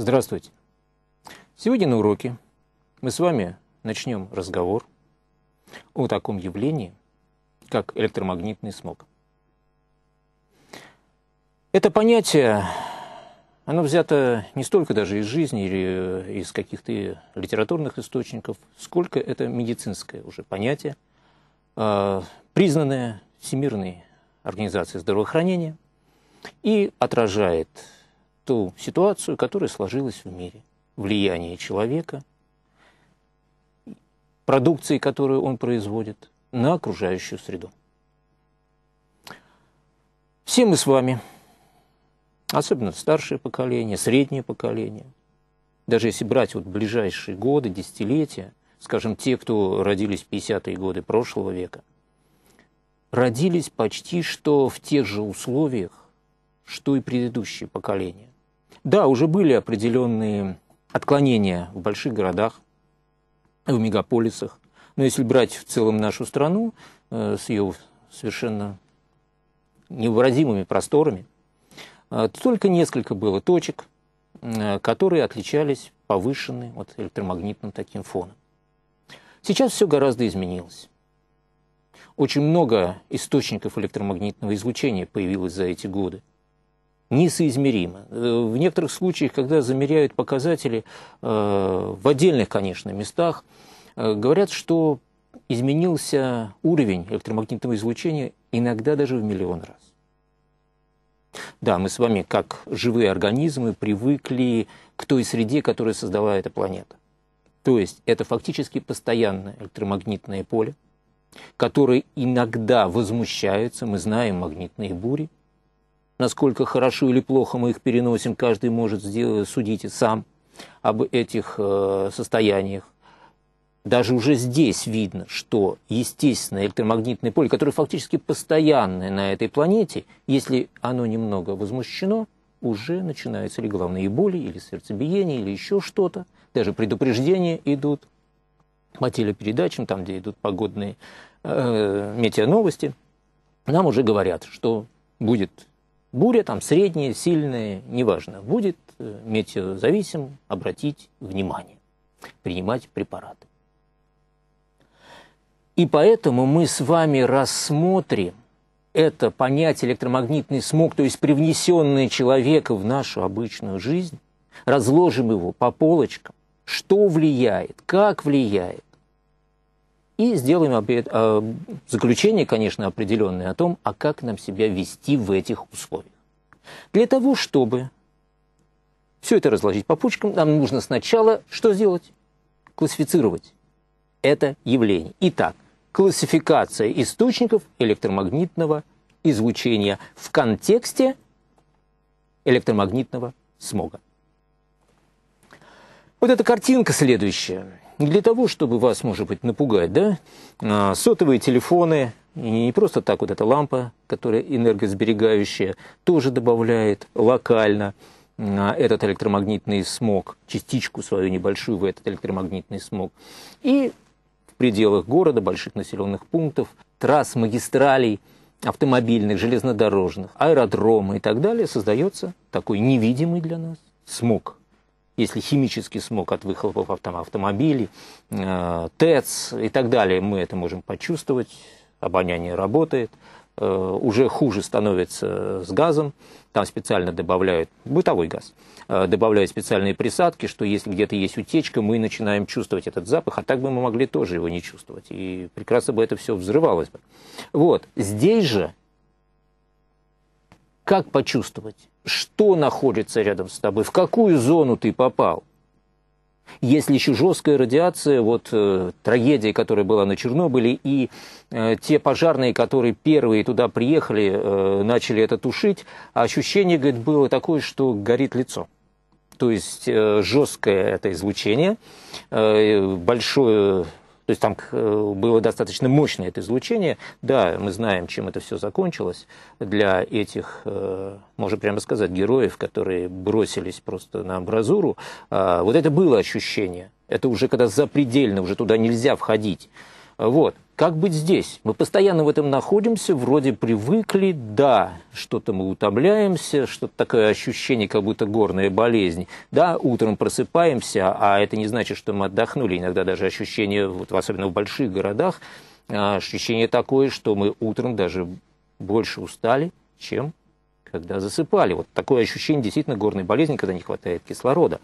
Здравствуйте! Сегодня на уроке мы с вами начнем разговор о таком явлении, как электромагнитный смог. Это понятие, оно взято не столько даже из жизни или э, из каких-то литературных источников, сколько это медицинское уже понятие, э, признанное Всемирной организацией здравоохранения и отражает ту ситуацию, которая сложилась в мире. Влияние человека, продукции, которую он производит, на окружающую среду. Все мы с вами, особенно старшее поколение, среднее поколение, даже если брать вот ближайшие годы, десятилетия, скажем, те, кто родились в 50-е годы прошлого века, родились почти что в тех же условиях, что и предыдущие поколения. Да, уже были определенные отклонения в больших городах, в мегаполисах. Но если брать в целом нашу страну э, с ее совершенно невыразимыми просторами, э, только несколько было точек, э, которые отличались повышенным вот, электромагнитным таким фоном. Сейчас все гораздо изменилось. Очень много источников электромагнитного излучения появилось за эти годы несоизмеримо. Э, в некоторых случаях, когда замеряют показатели э, в отдельных, конечно, местах, э, говорят, что изменился уровень электромагнитного излучения иногда даже в миллион раз. Да, мы с вами, как живые организмы, привыкли к той среде, которая создала эта планета. То есть это фактически постоянное электромагнитное поле, которое иногда возмущается, мы знаем магнитные бури, Насколько хорошо или плохо мы их переносим, каждый может сделать, судить и сам об этих э, состояниях. Даже уже здесь видно, что естественное электромагнитное поле, которое фактически постоянное на этой планете, если оно немного возмущено, уже начинаются ли головные боли, или сердцебиение, или еще что-то. Даже предупреждения идут по телепередачам, там, где идут погодные э, метеоновости. Нам уже говорят, что будет Буря там средняя, сильная, неважно. Будет э, метеозависим обратить внимание, принимать препараты. И поэтому мы с вами рассмотрим это понятие электромагнитный смог, то есть привнесенный человека в нашу обычную жизнь, разложим его по полочкам, что влияет, как влияет, и сделаем э, заключение, конечно, определенное о том, а как нам себя вести в этих условиях. Для того, чтобы все это разложить по пучкам, нам нужно сначала что сделать? Классифицировать это явление. Итак, классификация источников электромагнитного излучения в контексте электромагнитного смога. Вот эта картинка следующая для того, чтобы вас, может быть, напугать, да, а, сотовые телефоны, и не просто так вот эта лампа, которая энергосберегающая, тоже добавляет локально а, этот электромагнитный смог, частичку свою небольшую в этот электромагнитный смог. И в пределах города, больших населенных пунктов, трасс, магистралей, автомобильных, железнодорожных, аэродромы и так далее создается такой невидимый для нас смог если химический смог от выхлопов автомобилей, э, ТЭЦ и так далее, мы это можем почувствовать, обоняние работает, э, уже хуже становится с газом, там специально добавляют, бытовой газ, э, добавляют специальные присадки, что если где-то есть утечка, мы начинаем чувствовать этот запах, а так бы мы могли тоже его не чувствовать, и прекрасно бы это все взрывалось бы. Вот, здесь же как почувствовать? что находится рядом с тобой, в какую зону ты попал. Если еще жесткая радиация, вот э, трагедия, которая была на Чернобыле, и э, те пожарные, которые первые туда приехали, э, начали это тушить, а ощущение, говорит, было такое, что горит лицо. То есть э, жесткое это излучение, э, большое то есть там э, было достаточно мощное это излучение. Да, мы знаем, чем это все закончилось для этих, э, можно прямо сказать, героев, которые бросились просто на амбразуру. А, вот это было ощущение. Это уже когда запредельно, уже туда нельзя входить. Вот. Как быть здесь? Мы постоянно в этом находимся, вроде привыкли, да, что-то мы утомляемся, что-то такое ощущение, как будто горная болезнь. Да, утром просыпаемся, а это не значит, что мы отдохнули. Иногда даже ощущение, вот особенно в больших городах, а, ощущение такое, что мы утром даже больше устали, чем когда засыпали. Вот такое ощущение действительно горной болезни, когда не хватает кислорода.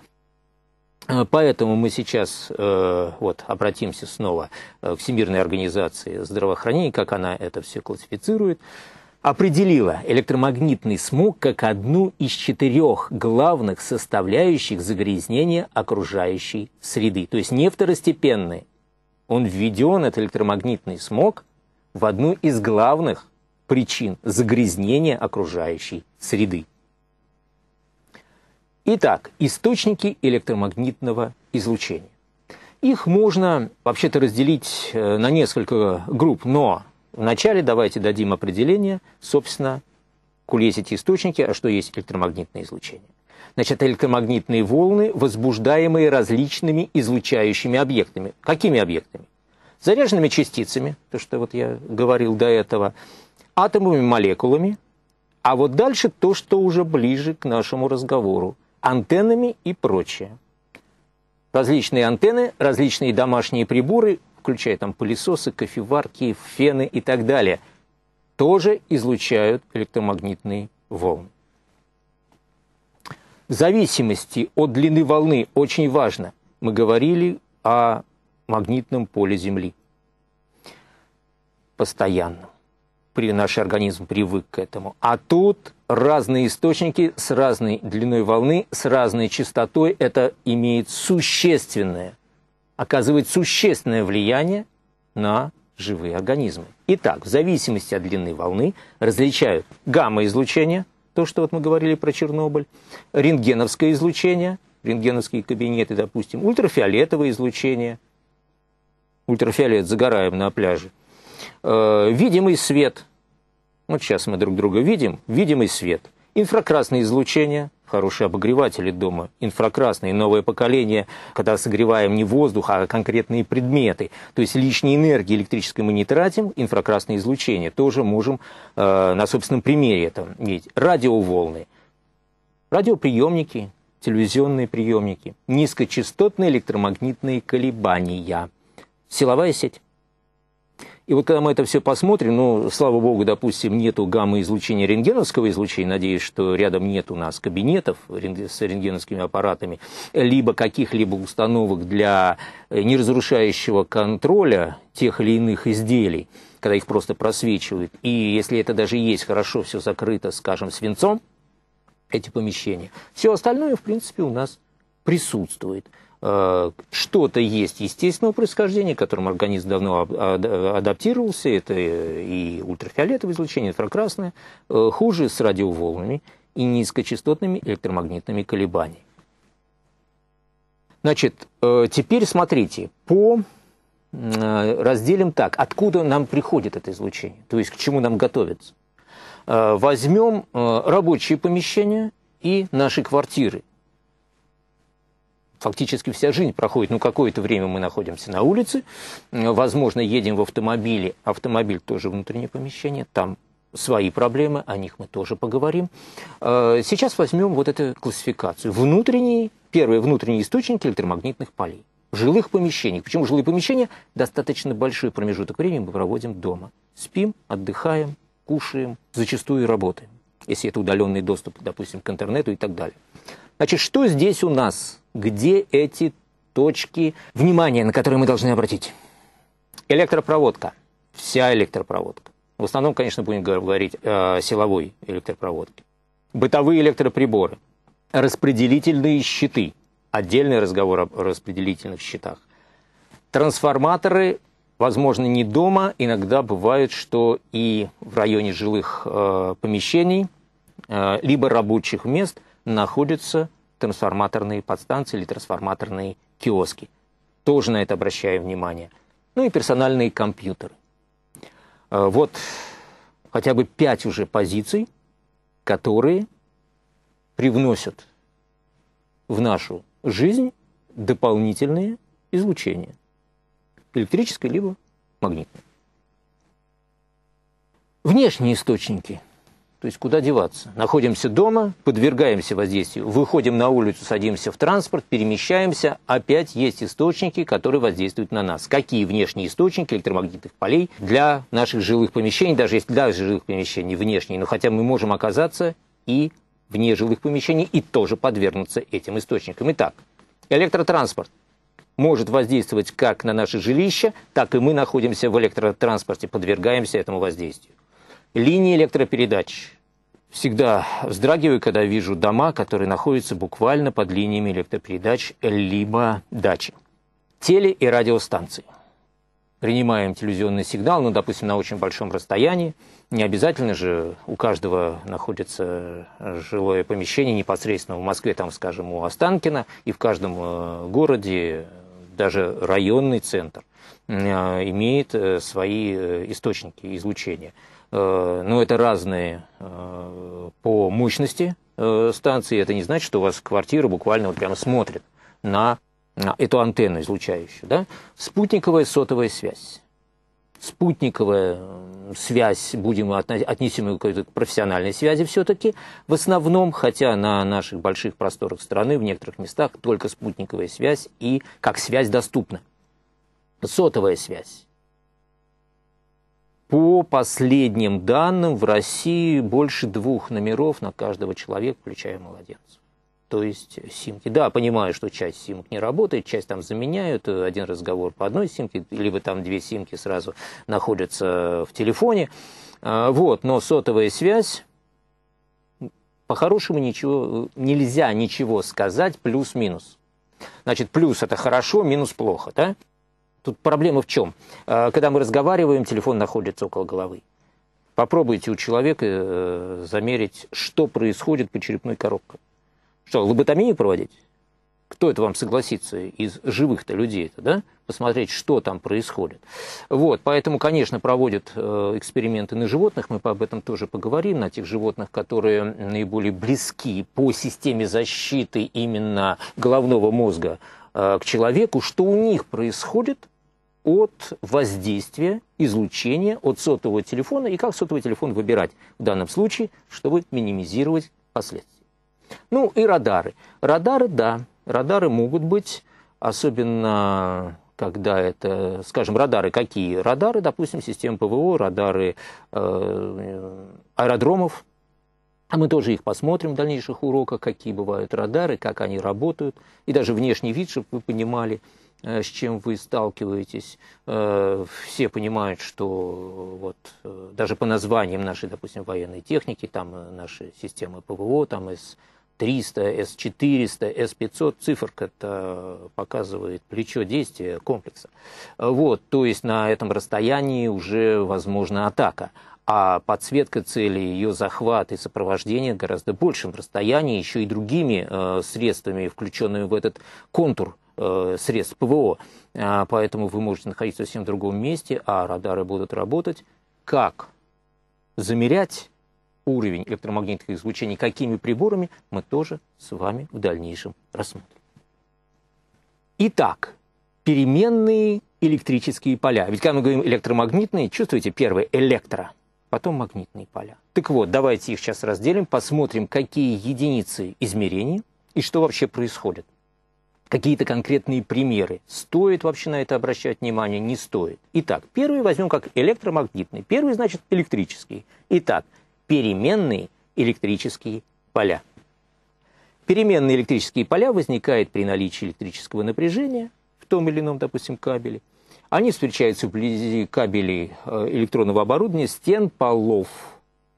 Э, поэтому мы сейчас э, вот, обратимся снова э, к Всемирной организации здравоохранения, как она это все классифицирует, определила электромагнитный смог как одну из четырех главных составляющих загрязнения окружающей среды. То есть не второстепенный. Он введен, этот электромагнитный смог, в одну из главных причин загрязнения окружающей среды. Итак, источники электромагнитного излучения. Их можно вообще-то разделить э, на несколько групп, но вначале давайте дадим определение, собственно, коли эти источники, а что есть электромагнитное излучение. Значит, электромагнитные волны, возбуждаемые различными излучающими объектами. Какими объектами? Заряженными частицами, то, что вот я говорил до этого, атомами, молекулами, а вот дальше то, что уже ближе к нашему разговору антеннами и прочее. Различные антенны, различные домашние приборы, включая там пылесосы, кофеварки, фены и так далее, тоже излучают электромагнитные волны. В зависимости от длины волны очень важно. Мы говорили о магнитном поле Земли. Постоянном при, наш организм привык к этому. А тут разные источники с разной длиной волны, с разной частотой. Это имеет существенное, оказывает существенное влияние на живые организмы. Итак, в зависимости от длины волны различают гамма-излучение, то, что вот мы говорили про Чернобыль, рентгеновское излучение, рентгеновские кабинеты, допустим, ультрафиолетовое излучение, ультрафиолет загораем на пляже – Э, видимый свет. Вот сейчас мы друг друга видим. Видимый свет. Инфракрасное излучение. Хорошие обогреватели дома. инфракрасные, новое поколение, когда согреваем не воздух, а конкретные предметы. То есть лишней энергии электрической мы не тратим. Инфракрасное излучение тоже можем э, на собственном примере это видеть. Радиоволны. Радиоприемники, телевизионные приемники, низкочастотные электромагнитные колебания, силовая сеть. И вот когда мы это все посмотрим, ну, слава богу, допустим, нету гамма-излучения рентгеновского излучения, надеюсь, что рядом нет у нас кабинетов с рентгеновскими аппаратами, либо каких-либо установок для э, неразрушающего контроля тех или иных изделий, когда их просто просвечивают. И если это даже есть, хорошо все закрыто, скажем, свинцом, эти помещения. Все остальное, в принципе, у нас присутствует. Э, что-то есть естественного происхождения, к которому организм давно адаптировался, это и ультрафиолетовое излучение, инфракрасное, э, хуже с радиоволнами и низкочастотными электромагнитными колебаниями. Значит, э, теперь смотрите, по разделим так, откуда нам приходит это излучение, то есть к чему нам готовится. Возьмем рабочие помещения и наши квартиры – фактически вся жизнь проходит. Ну, какое-то время мы находимся на улице, возможно, едем в автомобиле, автомобиль тоже внутреннее помещение, там свои проблемы, о них мы тоже поговорим. Э, сейчас возьмем вот эту классификацию. Внутренние, первые внутренние источники электромагнитных полей. В жилых помещениях. Почему жилые помещения? Достаточно большой промежуток времени мы проводим дома. Спим, отдыхаем, кушаем, зачастую работаем. Если это удаленный доступ, допустим, к интернету и так далее. Значит, что здесь у нас? Где эти точки внимания, на которые мы должны обратить? Электропроводка. Вся электропроводка. В основном, конечно, будем говорить о э, силовой электропроводке. Бытовые электроприборы. Распределительные щиты. Отдельный разговор о распределительных щитах. Трансформаторы, возможно, не дома. Иногда бывает, что и в районе жилых э, помещений, э, либо рабочих мест находятся трансформаторные подстанции или трансформаторные киоски. Тоже на это обращаю внимание. Ну и персональные компьютеры. Э, вот хотя бы пять уже позиций, которые привносят в нашу жизнь дополнительные излучения. Электрическое либо магнитное. Внешние источники – то есть куда деваться? Находимся дома, подвергаемся воздействию, выходим на улицу, садимся в транспорт, перемещаемся, опять есть источники, которые воздействуют на нас. Какие внешние источники электромагнитных полей для наших жилых помещений, даже если для жилых помещений внешние, но хотя мы можем оказаться и вне жилых помещений и тоже подвергнуться этим источникам. Итак, электротранспорт может воздействовать как на наше жилище, так и мы находимся в электротранспорте, подвергаемся этому воздействию. Линии электропередач, Всегда вздрагиваю, когда вижу дома, которые находятся буквально под линиями электропередач либо дачи. Теле- и радиостанции. Принимаем телевизионный сигнал, ну, допустим, на очень большом расстоянии. Не обязательно же у каждого находится э, жилое помещение непосредственно в Москве, там, скажем, у Останкина, и в каждом э, городе, даже районный центр э, имеет свои источники излучения. Э, ну, это разные э, по мощности э, станции. Это не значит, что у вас квартира буквально вот прямо смотрит на эту антенну излучающую. Да? Спутниковая сотовая связь. Спутниковая связь, будем отнесем ее к профессиональной связи все-таки, в основном, хотя на наших больших просторах страны в некоторых местах только спутниковая связь и как связь доступна. Сотовая связь по последним данным, в России больше двух номеров на каждого человека, включая младенца. То есть симки. Да, понимаю, что часть симок не работает, часть там заменяют, э, один разговор по одной симке, либо там две симки сразу находятся в телефоне. А, вот, но сотовая связь, по-хорошему ничего, нельзя ничего сказать плюс-минус. Значит, плюс это хорошо, минус плохо, да? Тут проблема в чем? Э, когда мы разговариваем, телефон находится около головы. Попробуйте у человека э, замерить, что происходит по черепной коробке. Что, лоботомию проводить? кто это вам согласится из живых-то людей-то, да, посмотреть, что там происходит. Вот, поэтому, конечно, проводят э, эксперименты на животных, мы об этом тоже поговорим, на тех животных, которые наиболее близки по системе защиты именно головного мозга к человеку, что у них происходит – от воздействия, излучения от сотового телефона и как сотовый телефон выбирать в данном случае, чтобы минимизировать последствия. Ну и радары. Радары, да, радары могут быть, особенно когда это, скажем, радары какие? Радары, допустим, систем ПВО, радары э, аэродромов. А мы тоже их посмотрим в дальнейших уроках, какие бывают радары, как они работают, и даже внешний вид, чтобы вы понимали – Э, с чем вы сталкиваетесь. Э, все понимают, что э, вот даже по названиям нашей, допустим, военной техники, там наши системы ПВО, там из 300, С-400, С-500, циферка-то показывает плечо действия комплекса. Вот, то есть на этом расстоянии уже возможна атака. А подсветка цели, ее захват и сопровождение гораздо большим расстоянии, еще и другими э, средствами, включенными в этот контур Э, средств ПВО. А, поэтому вы можете находиться в совсем другом месте, а радары будут работать. Как замерять уровень электромагнитных излучений, какими приборами, мы тоже с вами в дальнейшем рассмотрим. Итак, переменные электрические поля. Ведь когда мы говорим электромагнитные, чувствуете, первое – электро, потом магнитные поля. Так вот, давайте их сейчас разделим, посмотрим, какие единицы измерений и что вообще происходит какие-то конкретные примеры. Стоит вообще на это обращать внимание, не стоит. Итак, первый возьмем как электромагнитный. Первый значит электрический. Итак, переменные электрические поля. Переменные электрические поля возникают при наличии электрического напряжения в том или ином, допустим, кабеле. Они встречаются вблизи кабелей э, электронного оборудования, стен, полов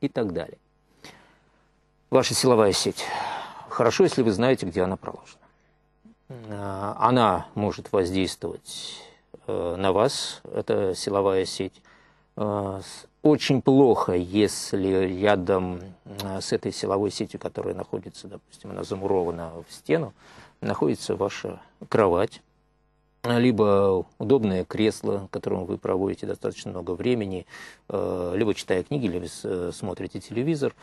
и так далее. Ваша силовая сеть. Хорошо, если вы знаете, где она проложена. А, она может воздействовать э, на вас, это силовая сеть. Э, очень плохо, если рядом э, с этой силовой сетью, которая находится, допустим, она замурована в стену, находится ваша кровать, либо удобное кресло, которым вы проводите достаточно много времени, либо читая книги, либо смотрите телевизор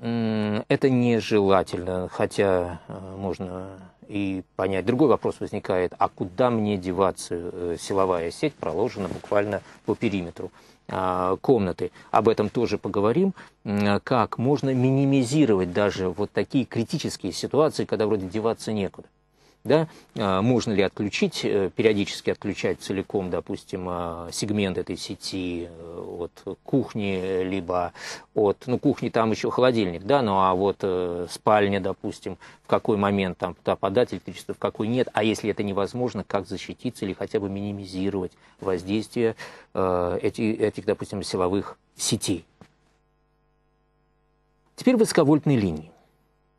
это нежелательно, хотя э, можно и понять. Другой вопрос возникает, а куда мне деваться? Э, силовая сеть проложена буквально по периметру а, комнаты. Об этом тоже поговорим, а как можно минимизировать даже вот такие критические ситуации, когда вроде деваться некуда да, а, можно ли отключить, э, периодически отключать целиком, допустим, а, сегмент этой сети э, от кухни, либо от, ну, кухни там еще холодильник, да, ну, а вот э, спальня, допустим, в какой момент там туда подать электричество, в какой нет, а если это невозможно, как защититься или хотя бы минимизировать воздействие этих, допустим, силовых сетей. Теперь высоковольтные линии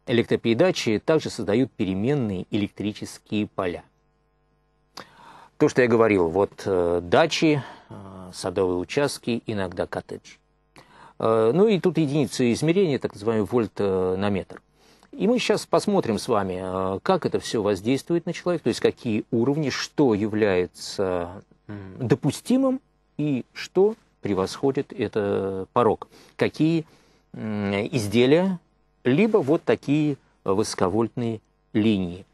электропередачи также создают переменные электрические поля. То, что я говорил, вот э, дачи, э, садовые участки, иногда коттедж. Э, ну и тут единицы измерения, так называемый вольт на метр. И мы сейчас посмотрим с вами, э, как это все воздействует на человека, то есть какие уровни, что является допустимым и что превосходит это порог. Какие изделия либо вот такие э, высоковольтные линии.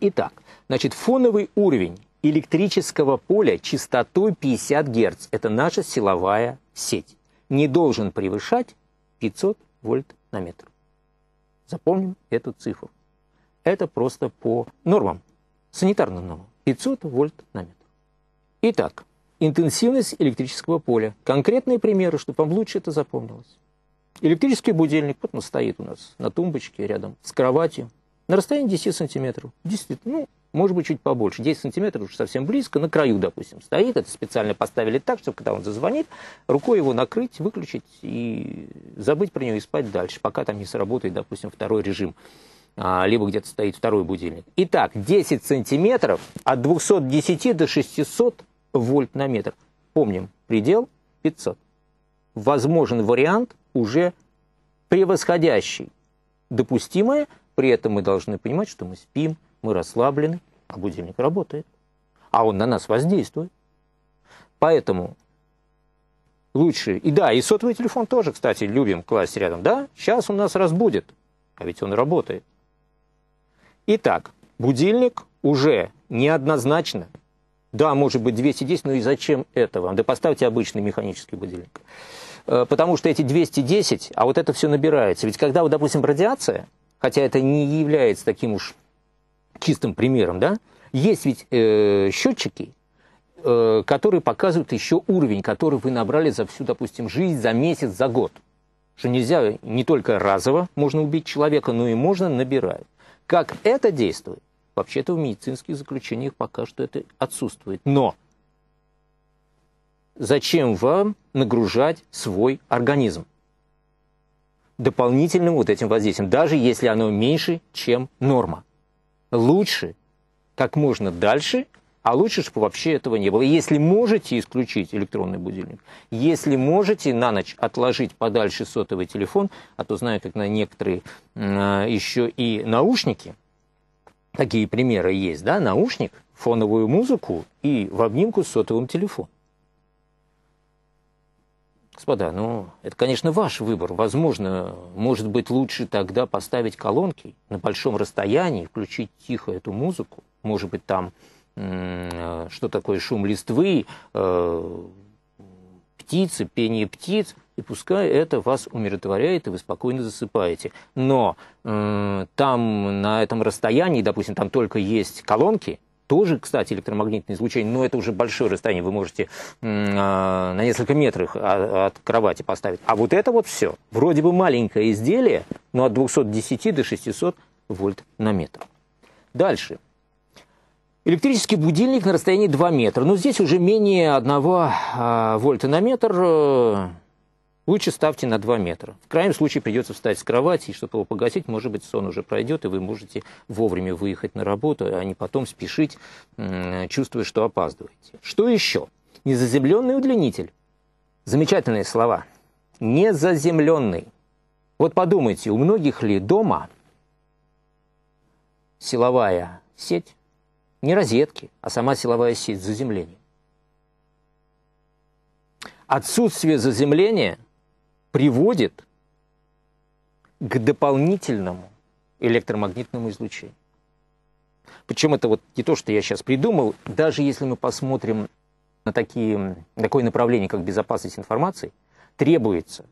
Итак, значит, фоновый уровень электрического поля частотой 50 Гц, это наша силовая сеть, не должен превышать 500 вольт на метр. Запомним эту цифру. Это просто по нормам, санитарным нормам, 500 вольт на метр. Итак, интенсивность электрического поля. Конкретные примеры, чтобы вам лучше это запомнилось. Электрический будильник, вот он стоит у нас на тумбочке рядом с кроватью, на расстоянии 10 сантиметров. Действительно, ну, может быть, чуть побольше. 10 сантиметров уже совсем близко, на краю, допустим, стоит. Это специально поставили так, чтобы когда он зазвонит, рукой его накрыть, выключить и забыть про него и спать дальше, пока там не сработает, допустим, второй режим. А, либо где-то стоит второй будильник. Итак, 10 сантиметров от 210 до 600 вольт на метр. Помним, предел 500 возможен вариант уже превосходящий допустимое, при этом мы должны понимать, что мы спим, мы расслаблены, а будильник работает, а он на нас воздействует. Поэтому лучше, и да, и сотовый телефон тоже, кстати, любим класть рядом, да, сейчас он нас разбудит, а ведь он работает. Итак, будильник уже неоднозначно. Да, может быть 210, но и зачем это вам? Да поставьте обычный механический будильник. Э, потому что эти 210, а вот это все набирается. Ведь когда, вот, допустим, радиация, хотя это не является таким уж чистым примером, да, есть ведь э, счетчики, э, которые показывают еще уровень, который вы набрали за всю, допустим, жизнь, за месяц, за год. Что нельзя не только разово можно убить человека, но и можно набирать. Как это действует? Вообще-то в медицинских заключениях пока что это отсутствует. Но Зачем вам нагружать свой организм дополнительным вот этим воздействием, даже если оно меньше, чем норма? Лучше как можно дальше, а лучше, чтобы вообще этого не было. Если можете исключить электронный будильник, если можете на ночь отложить подальше сотовый телефон, а то знаю, как на некоторые э, еще и наушники, такие примеры есть, да, наушник, фоновую музыку и в обнимку с сотовым телефоном. Господа, ну, это, конечно, ваш выбор. Возможно, может быть, лучше тогда поставить колонки на большом расстоянии, включить тихо эту музыку. Может быть, там э, что такое шум листвы, э, птицы, пение птиц, и пускай это вас умиротворяет, и вы спокойно засыпаете. Но там на этом расстоянии, допустим, там только есть колонки, тоже, кстати, электромагнитное излучение, но это уже большое расстояние, вы можете а, на несколько метрах от кровати поставить. А вот это вот все, вроде бы маленькое изделие, но от 210 до 600 вольт на метр. Дальше. Электрический будильник на расстоянии 2 метра. Но здесь уже менее 1 а, вольта на метр э, Лучше ставьте на 2 метра. В крайнем случае придется встать с кровати, и чтобы его погасить, может быть, сон уже пройдет, и вы можете вовремя выехать на работу, а не потом спешить, чувствуя, что опаздываете. Что еще? Незаземленный удлинитель. Замечательные слова. Незаземленный. Вот подумайте, у многих ли дома силовая сеть, не розетки, а сама силовая сеть с Отсутствие заземления приводит к дополнительному электромагнитному излучению. Причем это вот не то, что я сейчас придумал. Даже если мы посмотрим на такие, на такое направление, как безопасность информации, требуется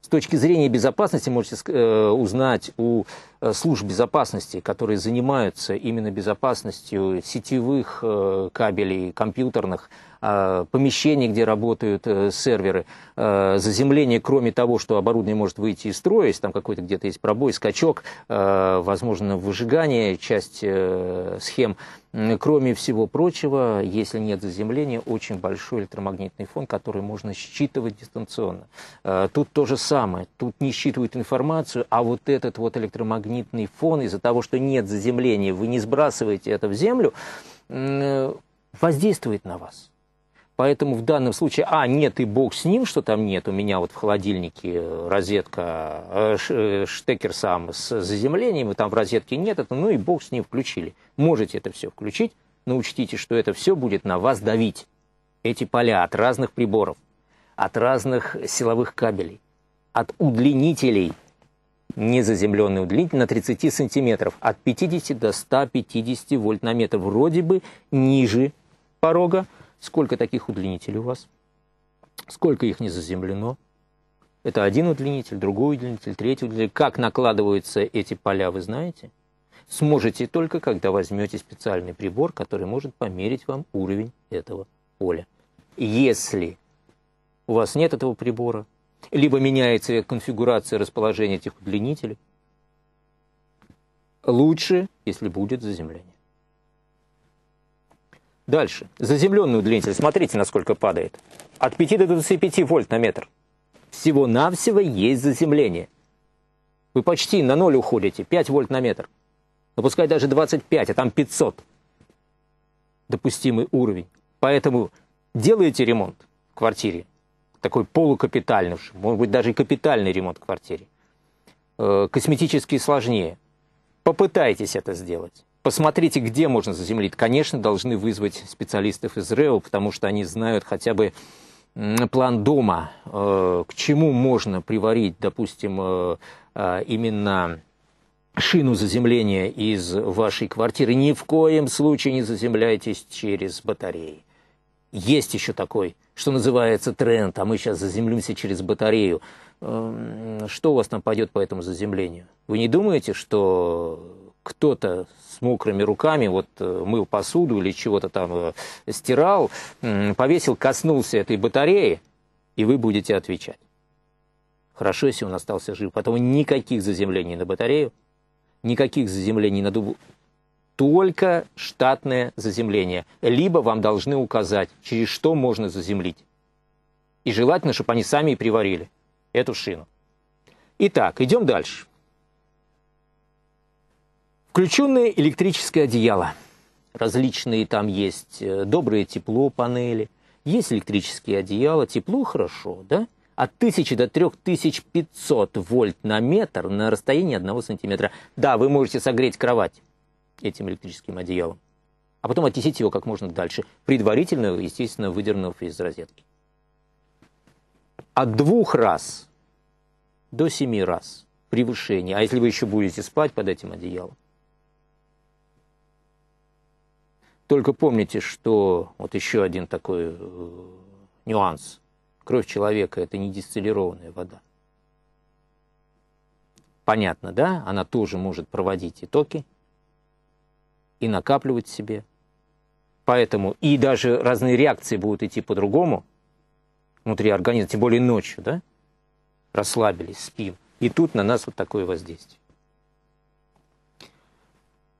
с точки зрения безопасности, можете э, узнать у э, служб безопасности, которые занимаются именно безопасностью сетевых э, кабелей, компьютерных, Э, помещений, где работают э, серверы, э, заземление, кроме того, что оборудование может выйти из строя, если там какой-то где-то есть пробой, скачок, возможно, выжигание, часть схем. Кроме всего прочего, если нет заземления, очень большой электромагнитный фон, который можно считывать дистанционно. Тут то же самое. Тут не считывают информацию, а вот этот вот электромагнитный фон из-за того, что нет заземления, вы не сбрасываете это в землю, воздействует на вас. Поэтому в данном случае, а, нет, и бог с ним, что там нет. У меня вот в холодильнике э, розетка, э, э, штекер сам с заземлением, и там в розетке нет. Это, ну и бог с ним включили. Можете это все включить, но учтите, что это все будет на вас давить. Эти поля от разных приборов, от разных силовых кабелей, от удлинителей, незаземленный удлинитель на 30 сантиметров, от 50 до 150 вольт на метр, вроде бы ниже порога, Сколько таких удлинителей у вас? Сколько их не заземлено? Это один удлинитель, другой удлинитель, третий удлинитель. Как накладываются эти поля, вы знаете? Сможете только, когда возьмете специальный прибор, который может померить вам уровень этого поля. Если у вас нет этого прибора, либо меняется конфигурация расположения этих удлинителей, лучше, если будет заземление. Дальше. Заземленный удлинитель. Смотрите, насколько падает. От 5 до 25 вольт на метр. Всего-навсего есть заземление. Вы почти на ноль уходите. 5 вольт на метр. Но ну, пускай даже 25, а там 500. Допустимый уровень. Поэтому делаете ремонт в квартире. Такой полукапитальный уж. Может быть, даже и капитальный ремонт в квартире. Э, косметически сложнее. Попытайтесь это сделать. Посмотрите, где можно заземлить. Конечно, должны вызвать специалистов из РЭО, потому что они знают хотя бы план дома, э, к чему можно приварить, допустим, э, э, именно шину заземления из вашей квартиры. Ни в коем случае не заземляйтесь через батареи. Есть еще такой, что называется, тренд, а мы сейчас заземлимся через батарею. Эм, что у вас там пойдет по этому заземлению? Вы не думаете, что кто-то с мокрыми руками вот э, мыл посуду или чего-то там э, стирал, повесил, коснулся этой батареи, и вы будете отвечать. Хорошо, если он остался жив. Поэтому никаких заземлений на батарею, никаких заземлений на дубу. Только штатное заземление. Либо вам должны указать, через что можно заземлить. И желательно, чтобы они сами и приварили эту шину. Итак, идем дальше. Включенное электрическое одеяло. Различные там есть э, добрые тепло, панели. Есть электрические одеяла, тепло хорошо, да? От 1000 до 3500 вольт на метр на расстоянии 1 сантиметра. Да, вы можете согреть кровать этим электрическим одеялом. А потом отнесите его как можно дальше, предварительно, естественно, выдернув из розетки. От двух раз до семи раз превышение. А если вы еще будете спать под этим одеялом, Только помните, что вот еще один такой э, нюанс. Кровь человека – это не дистиллированная вода. Понятно, да? Она тоже может проводить итоки и накапливать себе. Поэтому и даже разные реакции будут идти по-другому внутри организма, тем более ночью, да? Расслабились, спим. И тут на нас вот такое воздействие.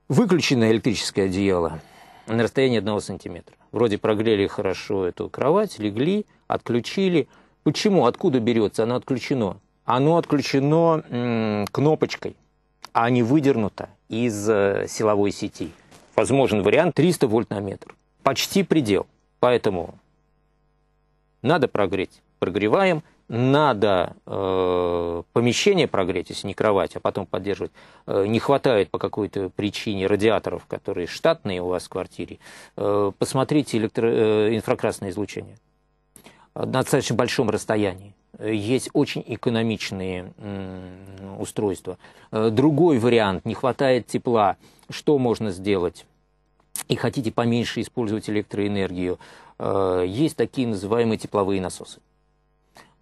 Выключено электрическое одеяло – на расстоянии одного сантиметра. Вроде прогрели хорошо эту кровать, легли, отключили. Почему? Откуда берется? Оно отключено. Оно отключено кнопочкой, а не выдернуто из э, силовой сети. Возможен вариант 300 вольт на метр. Почти предел. Поэтому надо прогреть. Прогреваем – надо э, помещение прогреть, если не кровать, а потом поддерживать. Э, не хватает по какой-то причине радиаторов, которые штатные у вас в квартире. Э, посмотрите электро, э, инфракрасное излучение на достаточно большом расстоянии. Есть очень экономичные устройства. Э, другой вариант, не хватает тепла. Что можно сделать? И хотите поменьше использовать электроэнергию. Э, есть такие называемые тепловые насосы.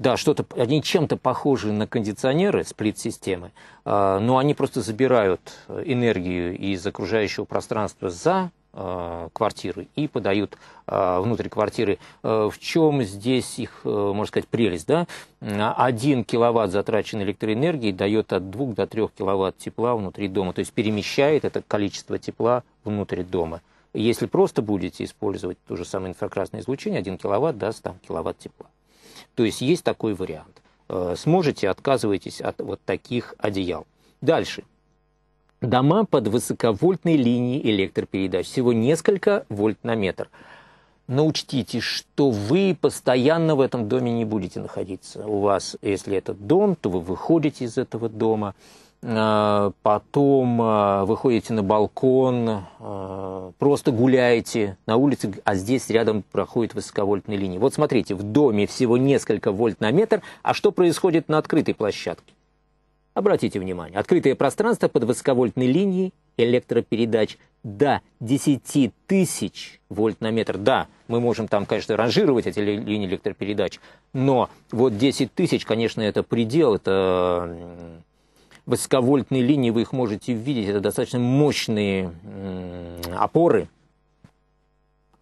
Да, что-то, они чем-то похожи на кондиционеры, сплит-системы, а, но они просто забирают э, энергию из окружающего пространства за э, квартиры и подают э, внутрь квартиры. В чем здесь их, можно сказать, прелесть? Да? один киловатт затраченной электроэнергии дает от 2 до 3 киловатт тепла внутри дома, то есть перемещает это количество тепла внутрь дома. Если просто будете использовать то же самое инфракрасное излучение, 1 киловатт даст там киловатт тепла. То есть есть такой вариант. Э, сможете, отказывайтесь от вот таких одеял. Дальше. Дома под высоковольтной линией электропередач. Всего несколько вольт на метр. Но учтите, что вы постоянно в этом доме не будете находиться. У вас, если это дом, то вы выходите из этого дома. Э, потом э, выходите на балкон, э, просто гуляете на улице, а здесь рядом проходит высоковольтная линия. Вот смотрите, в доме всего несколько вольт на метр, а что происходит на открытой площадке? Обратите внимание, открытое пространство под высоковольтной линией электропередач до 10 тысяч вольт на метр. Да, мы можем там, конечно, ранжировать эти ли, линии электропередач, но вот 10 тысяч, конечно, это предел, это высоковольтной линии вы их можете видеть, это достаточно мощные опоры.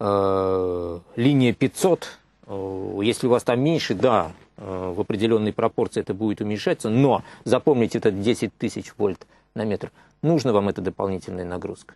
Э, линия 500, э, если у вас там меньше, да, э, в определенной пропорции это будет уменьшаться, но запомните, это 10 тысяч вольт на метр. Нужна вам эта дополнительная нагрузка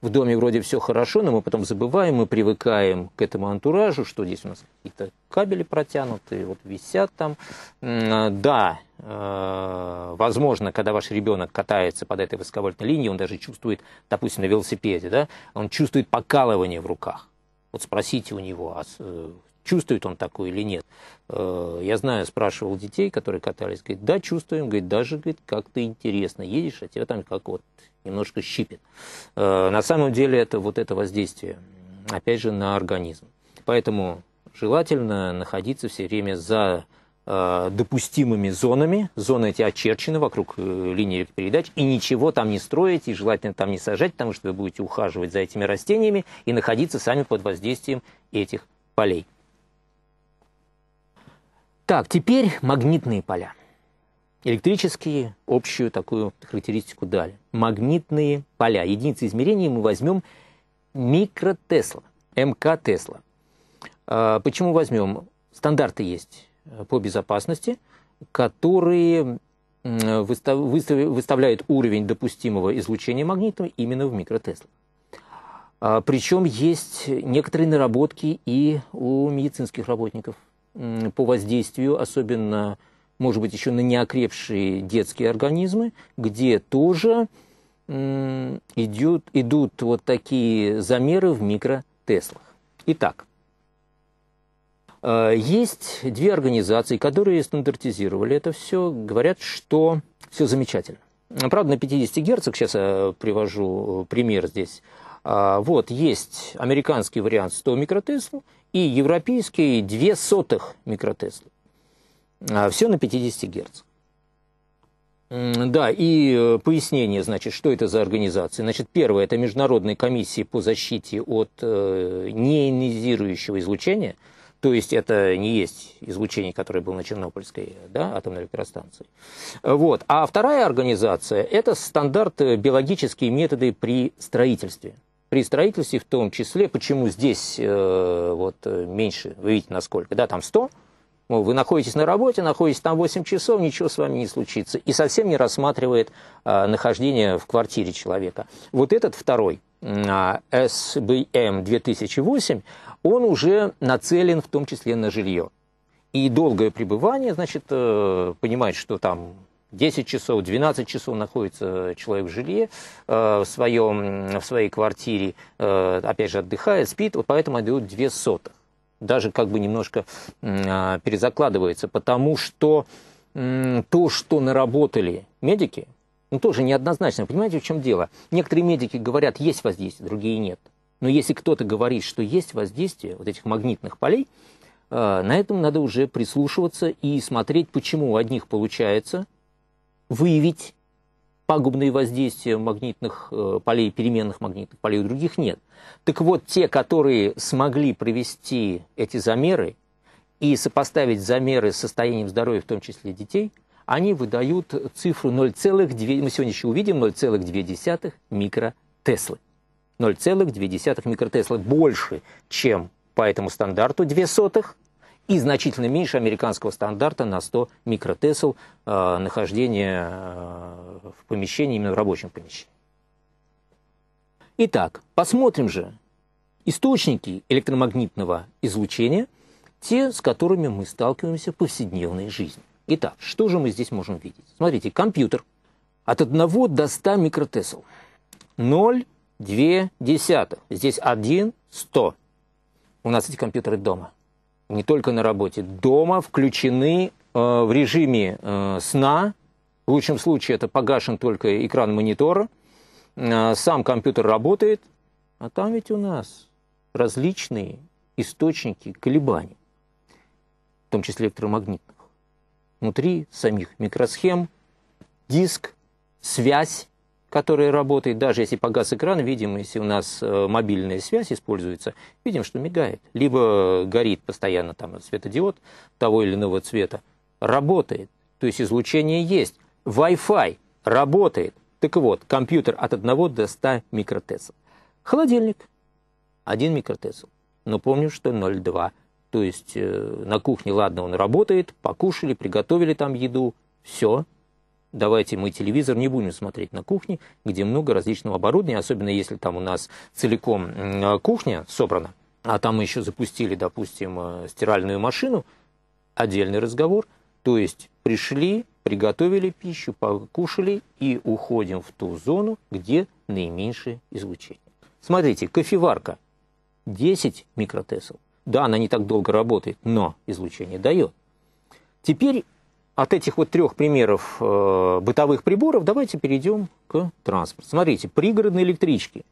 в доме вроде все хорошо, но мы потом забываем, мы привыкаем к этому антуражу, что здесь у нас какие-то кабели протянуты, вот висят там. А, да, э, возможно, когда ваш ребенок катается под этой высоковольтной линией, он даже чувствует, допустим, на велосипеде, да, он чувствует покалывание в руках. Вот спросите у него, а э, чувствует он такую или нет. Э, я знаю, спрашивал детей, которые катались, говорит, да, чувствуем, говорит, даже говорит, как то интересно едешь, а тебя там как вот немножко щипит. Э, на самом деле это вот это воздействие, опять же, на организм. Поэтому желательно находиться все время за э, допустимыми зонами. Зоны эти очерчены вокруг линии передач, и ничего там не строить, и желательно там не сажать, потому что вы будете ухаживать за этими растениями и находиться сами под воздействием этих полей. Так, теперь магнитные поля. Электрические общую такую характеристику дали. Магнитные поля. Единицы измерения мы возьмем микротесла, МК Тесла. А, почему возьмем? Стандарты есть э, по безопасности, которые выставляют уровень допустимого излучения магнитного именно в микротеслах. А, причем есть некоторые наработки и у медицинских работников по воздействию, особенно, может быть, еще на неокрепшие детские организмы, где тоже идут, идут вот такие замеры в микротеслах. Итак, э, есть две организации, которые стандартизировали это все, говорят, что все замечательно. Правда, на 50 герцог, сейчас я привожу э, пример здесь, а, вот, есть американский вариант 100 микротесл, и европейский 2 сотых микротесла. А, Все на 50 Гц. Да, и э, пояснение, значит, что это за организация. Значит, первое, это Международная комиссия по защите от э, неионизирующего излучения, то есть это не есть излучение, которое было на Чернобыльской да, атомной электростанции. Вот. А вторая организация – это стандарт э, биологические методы при строительстве – при строительстве в том числе, почему здесь э, вот э, меньше, вы видите, насколько, да, там 100, мол, ну, вы находитесь на работе, находитесь там 8 часов, ничего с вами не случится, и совсем не рассматривает э, нахождение в квартире человека. Вот этот второй, э, SBM 2008, он уже нацелен в том числе на жилье. И долгое пребывание, значит, э, понимает, что там 10 часов, 12 часов находится человек в жилье, э, в, своем, в своей квартире, э, опять же, отдыхает, спит, вот поэтому дают 2 сотых. Даже как бы немножко э, перезакладывается, потому что то, что наработали медики, ну тоже неоднозначно. Понимаете, в чем дело? Некоторые медики говорят, есть воздействие, другие нет. Но если кто-то говорит, что есть воздействие вот этих магнитных полей, э, на этом надо уже прислушиваться и смотреть, почему у одних получается – выявить пагубные воздействия магнитных э, полей, переменных магнитных полей, у других нет. Так вот, те, которые смогли провести эти замеры и сопоставить замеры с состоянием здоровья, в том числе детей, они выдают цифру 0,2, мы сегодня еще увидим, 0,2 микротеслы. 0,2 микротесла больше, чем по этому стандарту 2 сотых, и значительно меньше американского стандарта на 100 микротесл э, нахождения э, в помещении, именно в рабочем помещении. Итак, посмотрим же источники электромагнитного излучения, те, с которыми мы сталкиваемся в повседневной жизни. Итак, что же мы здесь можем видеть? Смотрите, компьютер от 1 до 100 микротесл. 0,2 Здесь 1, 100. У нас эти компьютеры дома – не только на работе, дома включены э, в режиме э, сна. В лучшем случае это погашен только экран монитора. Э, сам компьютер работает, а там ведь у нас различные источники колебаний, в том числе электромагнитных. Внутри самих микросхем, диск, связь который работает, даже если погас экран, видим, если у нас э, мобильная связь используется, видим, что мигает. Либо горит постоянно там светодиод того или иного цвета. Работает, то есть излучение есть. Wi-Fi работает. Так вот, компьютер от 1 до 100 микротесл. Холодильник 1 микротесл. Но помню, что 0,2. То есть э, на кухне, ладно, он работает, покушали, приготовили там еду, все, Давайте мы телевизор не будем смотреть на кухне, где много различного оборудования, особенно если там у нас целиком а, кухня собрана, а там мы еще запустили, допустим, э, стиральную машину, отдельный разговор. То есть пришли, приготовили пищу, покушали и уходим в ту зону, где наименьшее излучение. Смотрите, кофеварка 10 микротесл. Да, она не так долго работает, но излучение дает. Теперь от этих вот трех примеров э, бытовых приборов давайте перейдем к транспорту. Смотрите, пригородные электрички,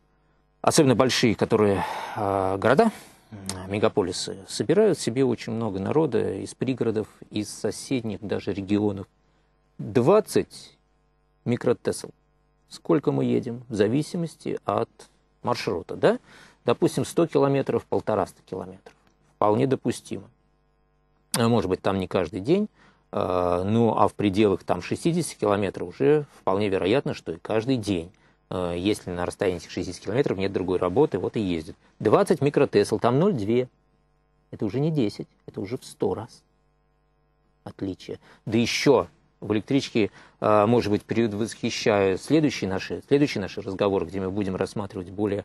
особенно большие, которые э, города, мегаполисы, собирают себе очень много народа из пригородов, из соседних даже регионов. 20 микротесл. Сколько мы едем? В зависимости от маршрута, да? Допустим, 100 километров, полтораста километров. Вполне допустимо. Может быть, там не каждый день, Э, ну, а в пределах там 60 километров уже вполне вероятно, что и каждый день э, если на расстоянии этих 60 километров нет другой работы, вот и ездит. 20 микротесл, там 0,2. Это уже не 10, это уже в 100 раз отличие. Да еще в электричке, э, может быть, период предвосхищая следующий наш, следующий наш разговор, где мы будем рассматривать более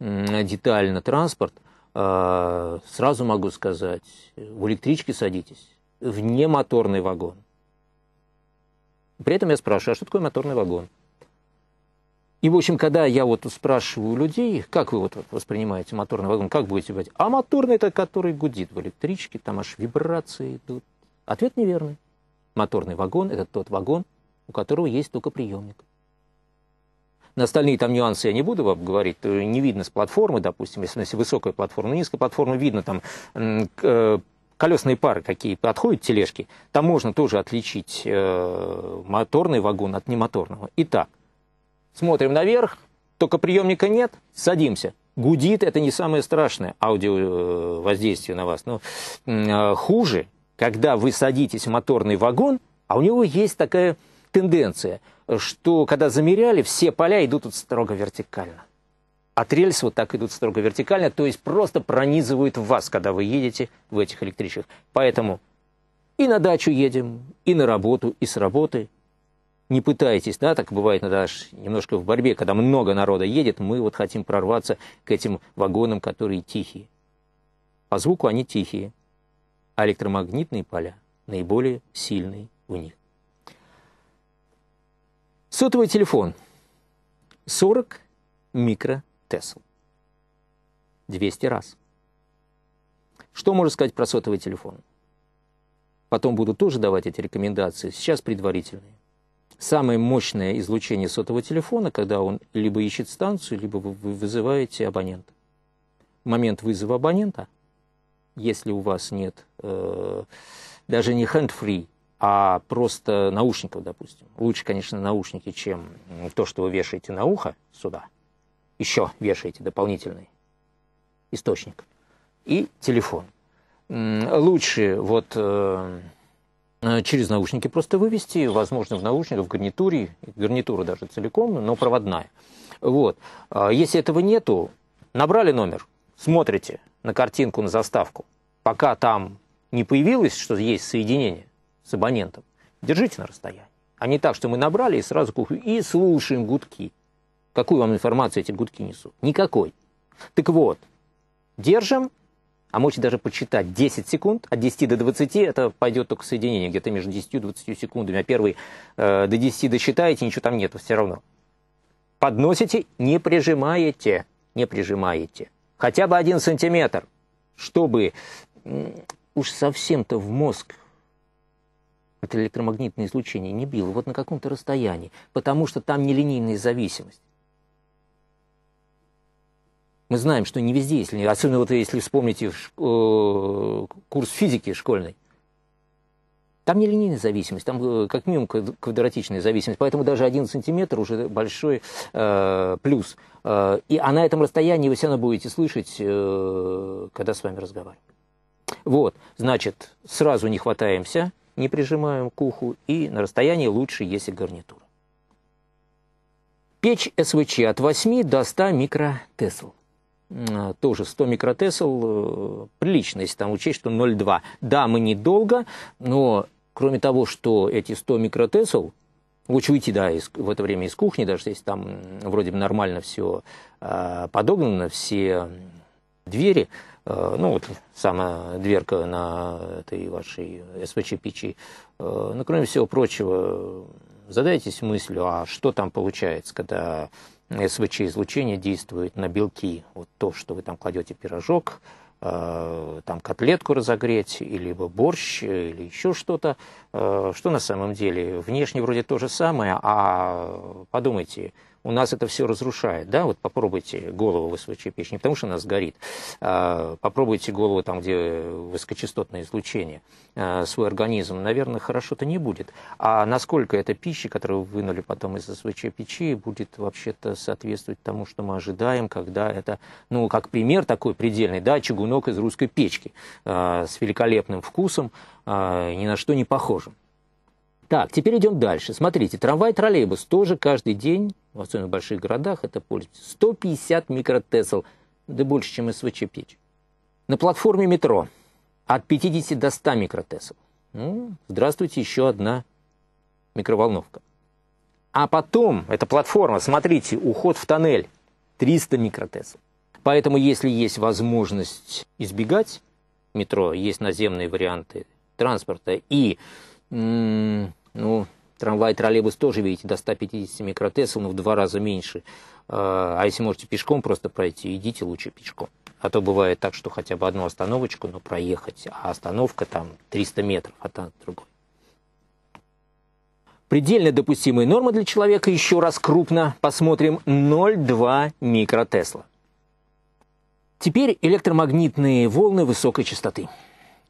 детально транспорт, сразу могу сказать, в электричке садитесь, вне моторный вагон. При этом я спрашиваю, а что такое моторный вагон? И, в общем, когда я вот спрашиваю людей, как вы вот воспринимаете моторный вагон, как будете говорить, А моторный это который гудит в электричке, там аж вибрации идут. Ответ неверный. Моторный вагон – это тот вагон, у которого есть только приемник. На остальные там нюансы я не буду вам говорить. Не видно с платформы, допустим, если, если высокая платформа, низкая платформа, видно там э, колесные пары какие подходят тележки, там можно тоже отличить э, моторный вагон от немоторного. Итак, смотрим наверх, только приемника нет, садимся. Гудит это не самое страшное аудио э, воздействие на вас. Но э, хуже, когда вы садитесь в моторный вагон, а у него есть такая тенденция, что когда замеряли, все поля идут тут строго вертикально от рельс вот так идут строго вертикально, то есть просто пронизывают вас, когда вы едете в этих электричках. Поэтому и на дачу едем, и на работу, и с работы. Не пытайтесь, да, так бывает иногда аж немножко в борьбе, когда много народа едет, мы вот хотим прорваться к этим вагонам, которые тихие. По звуку они тихие, а электромагнитные поля наиболее сильные у них. Сотовый телефон. 40 микро Тесл. 200 раз. Что можно сказать про сотовый телефон? Потом буду тоже давать эти рекомендации, сейчас предварительные. Самое мощное излучение сотового телефона, когда он либо ищет станцию, либо вы вызываете абонента. Момент вызова абонента, если у вас нет э, даже не hand-free, а просто наушников, допустим. Лучше, конечно, наушники, чем то, что вы вешаете на ухо сюда – еще вешаете дополнительный источник. И телефон. Лучше вот э, э, через наушники просто вывести, возможно, в наушниках, в гарнитуре, гарнитура даже целиком, но проводная. Вот. А если этого нету, набрали номер, смотрите на картинку, на заставку, пока там не появилось, что есть соединение с абонентом, держите на расстоянии. А не так, что мы набрали и сразу кухню, и слушаем гудки. Какую вам информацию эти гудки несут? Никакой. Так вот, держим, а можете даже почитать 10 секунд, от 10 до 20 это пойдет только соединение, где-то между 10 и 20 секундами, а первый э, до 10 досчитаете, ничего там нету, все равно. Подносите, не прижимаете, не прижимаете. Хотя бы один сантиметр, чтобы уж совсем-то в мозг это электромагнитное излучение не било, вот на каком-то расстоянии, потому что там нелинейная зависимость. Мы знаем, что не везде, есть если, особенно вот если вспомните э, курс физики школьной, там не линейная зависимость, там э, как минимум квадратичная зависимость, поэтому даже один сантиметр уже большой э, плюс. Э, и а на этом расстоянии вы все равно будете слышать, э, когда с вами разговариваем. Вот, значит, сразу не хватаемся, не прижимаем к уху, и на расстоянии лучше, если гарнитура. Печь СВЧ от 8 до 100 микротесл. А, тоже 100 микротесл, э, прилично, если там учесть, что 0,2. Да, мы недолго, но кроме того, что эти 100 микротесл, лучше уйти, да, из, в это время из кухни, даже если там вроде бы нормально все э, а, подогнано, все двери, э, ну вот сама дверка на этой вашей СВЧ-печи, э, ну, кроме всего прочего, э, задайтесь мыслью, а что там получается, когда СВЧ-излучение действует на белки. Вот то, что вы там кладете пирожок, э, там котлетку разогреть, или борщ, или еще что-то, э, что на самом деле внешне вроде то же самое, а подумайте, у нас это все разрушает. Да? Вот попробуйте голову высокочастотной печени, потому что она сгорит. А попробуйте голову там, где высокочастотное излучение. А, свой организм, наверное, хорошо-то не будет. А насколько эта пища, которую вы вынули потом из СВЧ печи, будет вообще-то соответствовать тому, что мы ожидаем, когда это, ну, как пример такой предельный, да, чугунок из русской печки а, с великолепным вкусом, ни на что не похожим. Так, теперь идем дальше. Смотрите, трамвай, троллейбус тоже каждый день, в особенно в больших городах, это пользуется. 150 микротесл, да больше, чем СВЧ-печь. На платформе метро от 50 до 100 микротесл. Ну, здравствуйте, еще одна микроволновка. А потом, эта платформа, смотрите, уход в тоннель 300 микротесл. Поэтому, если есть возможность избегать метро, есть наземные варианты транспорта и ну, трамвай, троллейбус тоже, видите, до 150 микротесл, но в два раза меньше. А, а если можете пешком просто пройти, идите лучше пешком. А то бывает так, что хотя бы одну остановочку, но проехать, а остановка там 300 метров от а другой. Предельно допустимая норма для человека, еще раз крупно посмотрим, 0,2 микротесла. Теперь электромагнитные волны высокой частоты.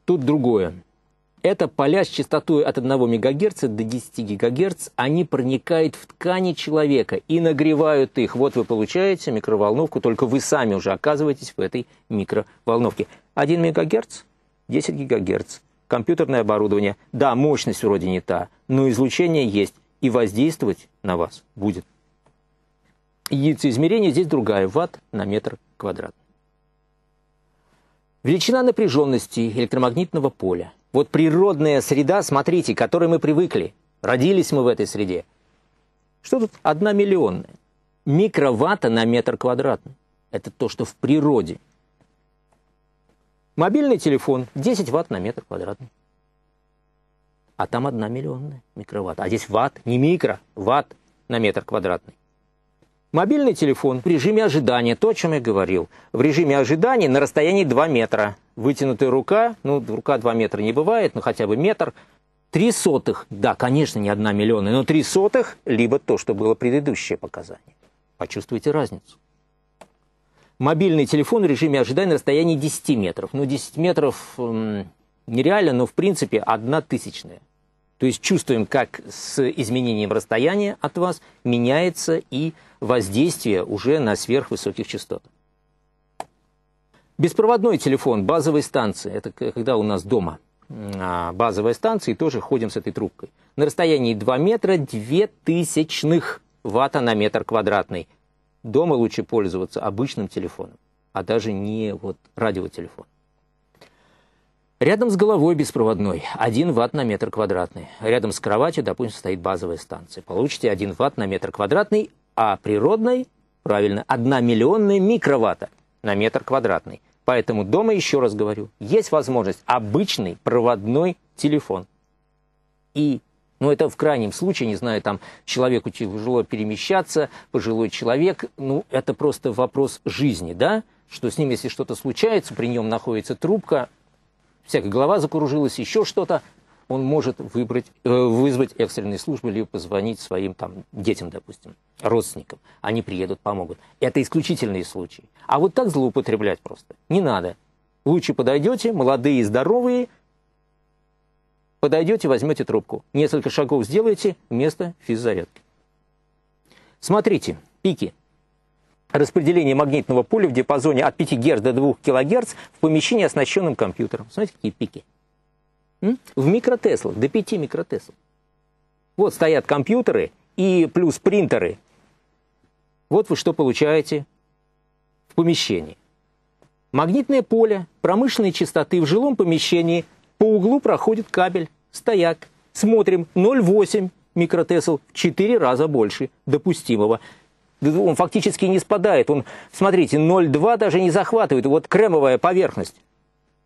Тут другое. Это поля с частотой от 1 МГц до 10 ГГц, они проникают в ткани человека и нагревают их. Вот вы получаете микроволновку, только вы сами уже оказываетесь в этой микроволновке. 1 МГц, 10 ГГц. Компьютерное оборудование. Да, мощность вроде не та, но излучение есть, и воздействовать на вас будет. Единица измерения здесь другая, ватт на метр квадрат. Величина напряженности электромагнитного поля – вот природная среда, смотрите, к которой мы привыкли. Родились мы в этой среде. Что тут одна миллионная? Микроватта на метр квадратный. Это то, что в природе. Мобильный телефон 10 ватт на метр квадратный. А там одна миллионная микроватт. А здесь ватт, не микро, ватт на метр квадратный. Мобильный телефон в режиме ожидания, то, о чем я говорил. В режиме ожидания на расстоянии 2 метра вытянутая рука, ну, рука 2 метра не бывает, но хотя бы метр, три сотых, да, конечно, не одна миллионная, но три сотых, либо то, что было предыдущее показание. Почувствуйте разницу. Мобильный телефон в режиме ожидания на расстоянии 10 метров. Ну, 10 метров эм, нереально, но в принципе одна тысячная. То есть чувствуем, как с изменением расстояния от вас меняется и воздействие уже на сверхвысоких частотах. Беспроводной телефон базовой станции, это когда у нас дома а, базовая станция, и тоже ходим с этой трубкой. На расстоянии 2 метра 2 тысячных ватта на метр квадратный. Дома лучше пользоваться обычным телефоном, а даже не вот радиотелефон. Рядом с головой беспроводной 1 ватт на метр квадратный. Рядом с кроватью, допустим, стоит базовая станция. Получите 1 ватт на метр квадратный, а природной, правильно, 1 миллионная микроватта на метр квадратный. Поэтому дома, еще раз говорю, есть возможность обычный проводной телефон. И, ну это в крайнем случае, не знаю, там человеку тяжело перемещаться, пожилой человек, ну это просто вопрос жизни, да? Что с ним, если что-то случается, при нем находится трубка, всякая голова закружилась, еще что-то, он может выбрать, э, вызвать экстренные службы, либо позвонить своим там, детям, допустим, родственникам. Они приедут, помогут. Это исключительные случаи. А вот так злоупотреблять просто не надо. Лучше подойдете, молодые и здоровые, подойдете, возьмете трубку. Несколько шагов сделаете место физзарядки. Смотрите, пики. Распределение магнитного поля в диапазоне от 5 Гц до 2 кГц в помещении, оснащенном компьютером. Смотрите, какие пики. В микротеслах, до 5 микротесл. Вот стоят компьютеры и плюс принтеры. Вот вы что получаете в помещении. Магнитное поле промышленной частоты в жилом помещении. По углу проходит кабель, стояк. Смотрим, 0,8 микротесл, в 4 раза больше допустимого. Он фактически не спадает. Он, смотрите, 0,2 даже не захватывает. Вот кремовая поверхность.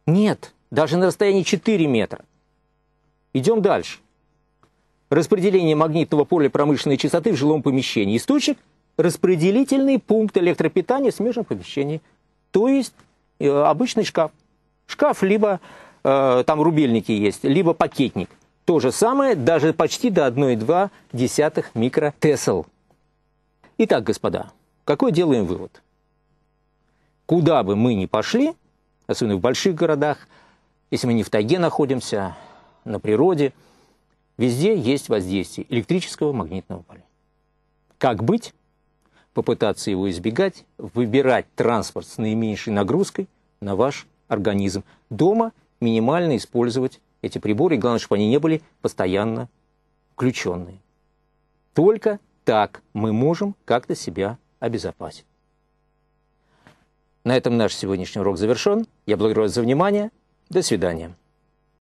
Нет, даже на расстоянии 4 метра. Идем дальше. Распределение магнитного поля промышленной частоты в жилом помещении. Источник – распределительный пункт электропитания в смежном помещении. То есть э, обычный шкаф. Шкаф, либо э, там рубильники есть, либо пакетник. То же самое, даже почти до 1,2 микротесел. Итак, господа, какой делаем вывод? Куда бы мы ни пошли, особенно в больших городах, если мы не в тайге находимся, на природе, везде есть воздействие электрического магнитного поля. Как быть? Попытаться его избегать, выбирать транспорт с наименьшей нагрузкой на ваш организм. Дома минимально использовать эти приборы, и главное, чтобы они не были постоянно включенные. Только так мы можем как-то себя обезопасить. На этом наш сегодняшний урок завершен. Я благодарю вас за внимание. До свидания.